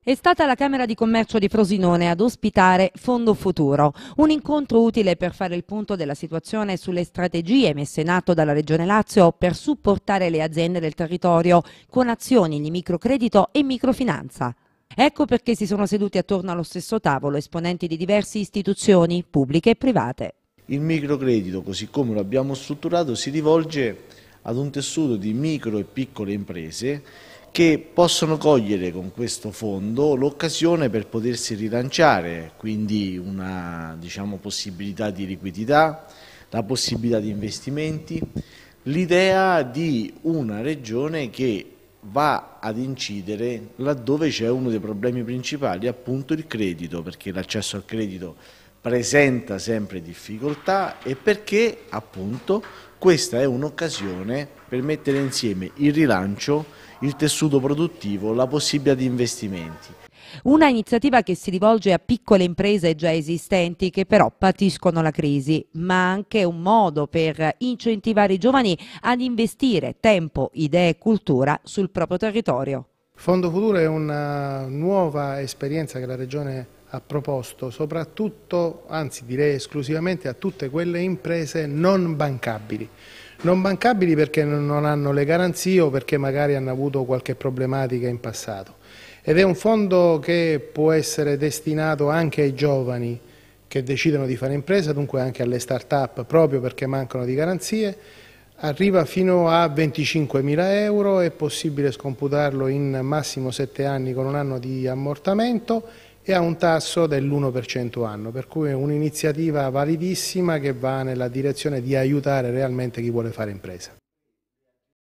È stata la Camera di Commercio di Frosinone ad ospitare Fondo Futuro, un incontro utile per fare il punto della situazione sulle strategie messe in atto dalla Regione Lazio per supportare le aziende del territorio con azioni di microcredito e microfinanza. Ecco perché si sono seduti attorno allo stesso tavolo esponenti di diverse istituzioni pubbliche e private. Il microcredito, così come lo abbiamo strutturato, si rivolge ad un tessuto di micro e piccole imprese che possono cogliere con questo fondo l'occasione per potersi rilanciare, quindi una diciamo, possibilità di liquidità, la possibilità di investimenti, l'idea di una regione che va ad incidere laddove c'è uno dei problemi principali, appunto il credito, perché l'accesso al credito presenta sempre difficoltà e perché appunto questa è un'occasione per mettere insieme il rilancio, il tessuto produttivo, la possibilità di investimenti. Una iniziativa che si rivolge a piccole imprese già esistenti che però patiscono la crisi, ma anche un modo per incentivare i giovani ad investire tempo, idee e cultura sul proprio territorio. Fondo Futuro è una nuova esperienza che la Regione ha proposto soprattutto, anzi direi esclusivamente a tutte quelle imprese non bancabili. Non bancabili perché non hanno le garanzie o perché magari hanno avuto qualche problematica in passato. Ed è un fondo che può essere destinato anche ai giovani che decidono di fare impresa, dunque anche alle start-up, proprio perché mancano di garanzie, Arriva fino a 25.000 euro, è possibile scomputarlo in massimo 7 anni con un anno di ammortamento e ha un tasso dell'1% anno, per cui è un'iniziativa validissima che va nella direzione di aiutare realmente chi vuole fare impresa.